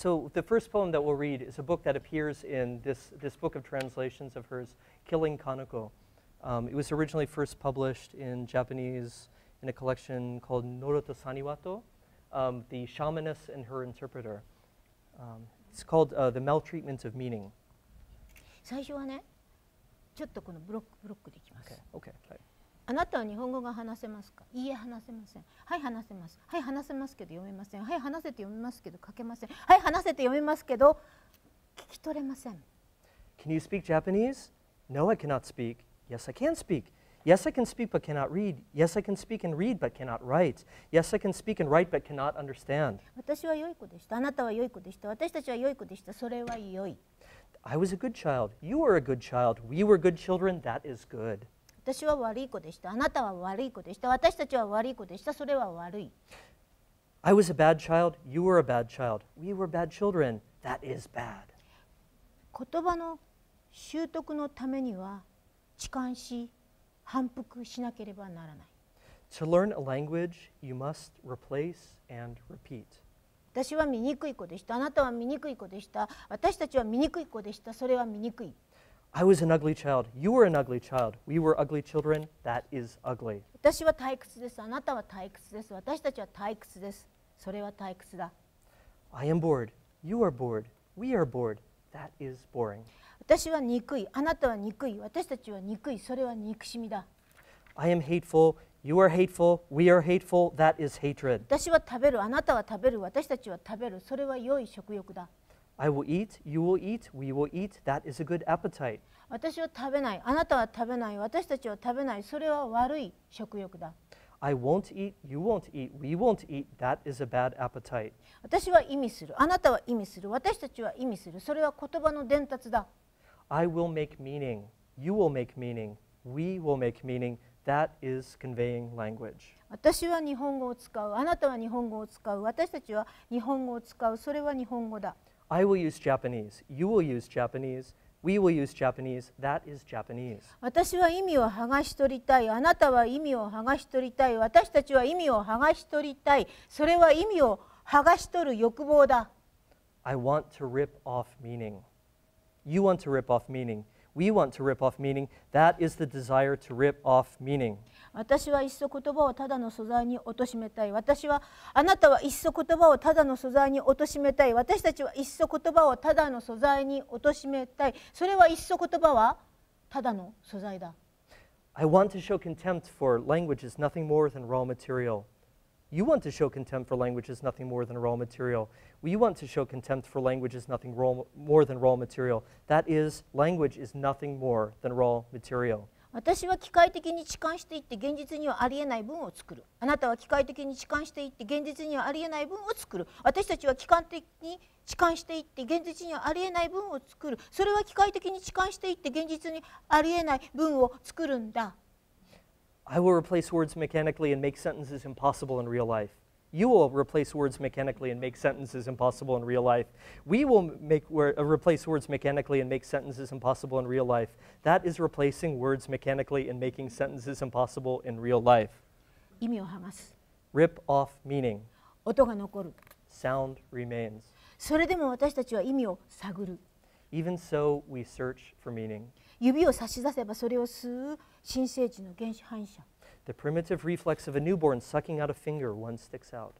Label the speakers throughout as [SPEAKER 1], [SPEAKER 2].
[SPEAKER 1] So the first poem that we'll read is a book that appears in this, this book of translations of hers, Killing Kanako. Um, it was originally first published in Japanese in a collection called Noroto Saniwato, um, The Shamaness and Her Interpreter. Um, it's called uh, The Maltreatment of Meaning. okay, okay.
[SPEAKER 2] あなたは日本語が話せますかいいえ話せませんはい話せますはい話せますけど読めませんはい話せて読めますけど書けませんはい話せて読めますけど聞き取れません
[SPEAKER 1] Can you speak Japanese? No, I cannot speak. Yes, I can speak. Yes, I can speak but cannot read. Yes, I can speak and read but cannot write. Yes, I can speak and write but cannot understand.
[SPEAKER 2] 私は良い子でした。あなたは良い子でした。私たちは良い子でした。それは良い。
[SPEAKER 1] I was a good child. You were a good child. We were good children. That is good.
[SPEAKER 2] 私は悪い子でしたあなたは悪い子でした私たちは悪い子でしたそれは悪い
[SPEAKER 1] I was a bad child you were a bad child we were bad children that is bad
[SPEAKER 2] 言葉の習得のためには痴漢し反復しなければならない
[SPEAKER 1] To learn a language you must replace and repeat
[SPEAKER 2] 私は醜い子でしたあなたは醜い子でした私たちは醜い子でしたそれは醜い
[SPEAKER 1] I was an ugly child. You were an ugly child. We were ugly children. That is ugly. I am bored. You are bored. We are bored. That is boring. I am hateful. You are hateful. We are hateful. That is hatred.
[SPEAKER 2] 私は食べる。あなたは食べる。私たちは食べる。それは良い食欲だ。
[SPEAKER 1] I will eat, you will eat, we will eat. That is a good appetite.
[SPEAKER 2] 私は食べない。あなたは食べない。私たちは食べない。それは悪い食欲だ。
[SPEAKER 1] I won't eat, you won't eat, we won't eat. That is a bad appetite.
[SPEAKER 2] 私は意味する。あなたは意味する。私たちは意味する。それは言葉の伝達だ。
[SPEAKER 1] I will make meaning, you will make meaning, we will make meaning. That is conveying language.
[SPEAKER 2] 私は日本語を使う。あなたは日本語を使う。私たちは日本語を使う。それは日本語だ。
[SPEAKER 1] I will use Japanese. You will use Japanese. We will use Japanese. That is Japanese.
[SPEAKER 2] 私は意味を剥がし取りたい。あなたは意味を剥がし取りたい。私たちは意味を剥がし取りたい。それは意味を剥がし取る欲望だ。
[SPEAKER 1] I want to rip off meaning. You want to rip off meaning. We want to rip off meaning. That is the desire to rip off meaning.
[SPEAKER 2] 私はいっそ言葉をただの素材に貶としめたい。私はあなたはいっそ言葉をただの素材に貶としめたい。私たちはいっそ言葉をただの素材に貶としめたい。それはいっそ言葉はただの素材だ。
[SPEAKER 1] I want to show contempt for language is nothing more than raw material. You want to show contempt for language as nothing more than raw material. We want to show contempt for language as nothing raw, more than raw material. That is, language is nothing more than raw material.
[SPEAKER 2] 私は機械的に痴漢していって現実にはありえない文を作るあなたは機械的に痴漢していって現実にはありえない文を作る私たちは機械的に痴漢していって現実にはありえない文を作るそれは機械的に痴漢していって現実にありえない文を作るんだ
[SPEAKER 1] I will replace words mechanically and make sentences impossible in real life. You will replace words mechanically and make sentences impossible in real life. We will make uh, replace words mechanically and make sentences impossible in real life. That is replacing words mechanically and making sentences impossible in real life. Rip off meaning. Sound remains. Even so, we search for meaning.
[SPEAKER 2] 指を差し出せばそれを吸う新生児の原始反
[SPEAKER 1] 射。The primitive reflex of a newborn sucking out a finger, one sticks out.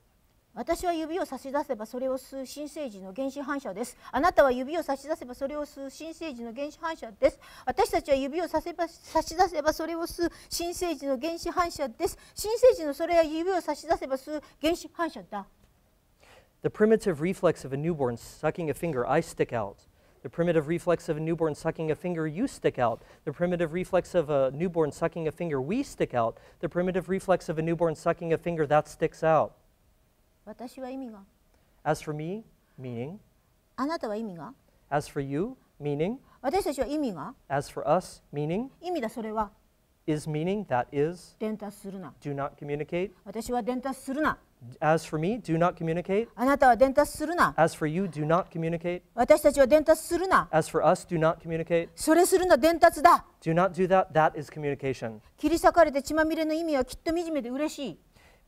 [SPEAKER 2] 私は指を差し出せばそれを吸う新生児の原始反射です。あなたは指を差し出せばそれを吸う新生児の原始反射です。私たちは指を差せば差し出せばそれを吸う新生児の原始反射です。新生児のそれは指を差し出せば吸う原始反射だ。
[SPEAKER 1] The primitive reflex of a newborn sucking a finger, I stick out. The primitive reflex of a newborn sucking a finger, you stick out. The primitive reflex of a newborn sucking a finger, we stick out. The primitive reflex of a newborn sucking a finger, that sticks out. As for me, meaning. As for you, meaning. As for us, meaning. Is meaning that Do not communicate. As for me, do not communicate. あなたは伝達するな。As for you, do not communicate. 私たちは伝達するな。As for us, do not communicate. それするな、伝達だ。Do not do that. That is communication.
[SPEAKER 2] 切り裂かれて血まみれの意味はきっと惨めで嬉しい。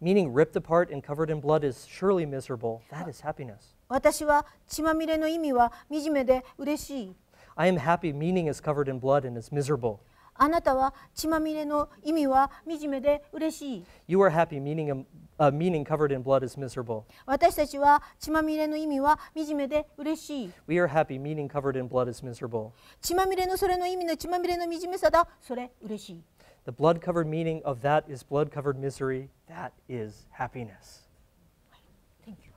[SPEAKER 1] Meaning ripped apart and covered in blood is surely miserable. That is happiness.
[SPEAKER 2] 私は血まみれの意味は惨めで嬉しい。
[SPEAKER 1] I am happy, meaning is covered in blood and is miserable.
[SPEAKER 2] あなたは血まみれの意味は惨めで嬉しい。
[SPEAKER 1] You are happy, meaning, uh, meaning covered in blood is miserable.
[SPEAKER 2] 私たちは血まみれの意味は惨めで嬉しい。
[SPEAKER 1] We are happy, meaning covered in blood is miserable.
[SPEAKER 2] 血まみれのそれの意味の血まみれの惨めさだ、それ嬉しい。
[SPEAKER 1] The blood covered meaning of that is blood covered misery. That is happiness. Thank you.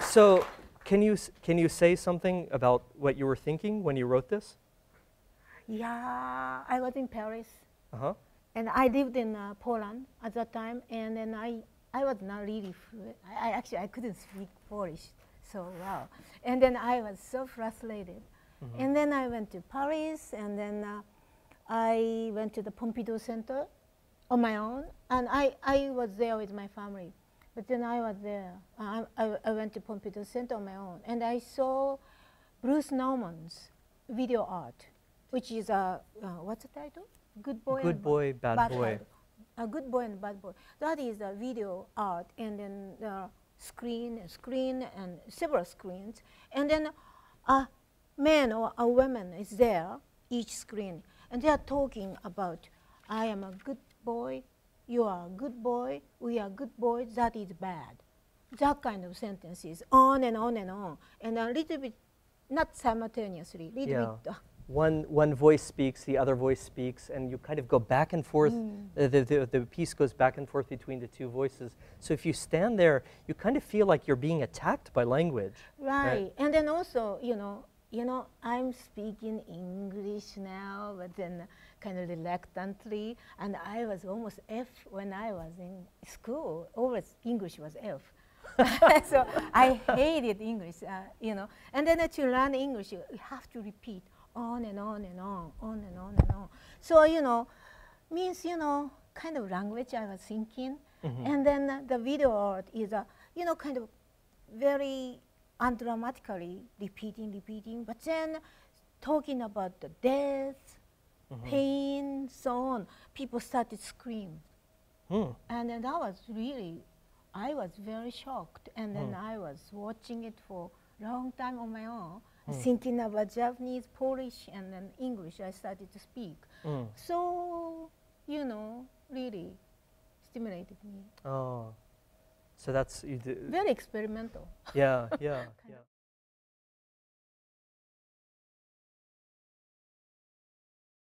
[SPEAKER 1] So, can you can you say something about what you were thinking when you wrote this?
[SPEAKER 2] Yeah, I was in Paris. Uh huh. And I lived in uh, Poland at that time, and then I I was not really fluent. I, I actually I couldn't speak Polish so well, and then I was so frustrated. Mm -hmm. And then I went to Paris, and then uh, I went to the Pompidou Center on my own, and I I was there with my family. But then I was there. I, I, I went to Pompidou Center on my own, and I saw Bruce Norman's video art, which is a uh, what's the title? Good boy. Good boy, bad, bad boy. Bad, a good boy and bad boy. That is a video art, and then the screen, screen, and several screens, and then a man or a woman is there each screen, and they are talking about, I am a good boy, you are a good boy, we are good boys, that is bad. That kind of sentences, on and on and on. And a little bit, not simultaneously, little yeah. bit. Uh,
[SPEAKER 1] one, one voice speaks, the other voice speaks, and you kind of go back and forth. Mm. the, the, the piece goes back and forth between the two voices. So if you stand there, you kind of feel like you're being attacked by language. Right. right?
[SPEAKER 2] And then also, you know, you know, I'm speaking English now, but then kind of reluctantly. And I was almost F when I was in school. Always English was F. so I hated English, uh, you know. And then to learn English, you, you have to repeat on and on and on, on and on and on. So, you know, means, you know, kind of language I was thinking. Mm -hmm. And then uh, the video art is, uh, you know, kind of very undramatically repeating, repeating, but then talking about the death mm-hmm. pain, so on. People started scream, mm. and then that was really, I was very shocked. And then mm. I was watching it for long time on my own, mm. thinking about Japanese, Polish, and then English. I started to speak. Hmm. So, you know, really stimulated me.
[SPEAKER 1] Oh, so that's you do very experimental. Yeah, yeah, yeah.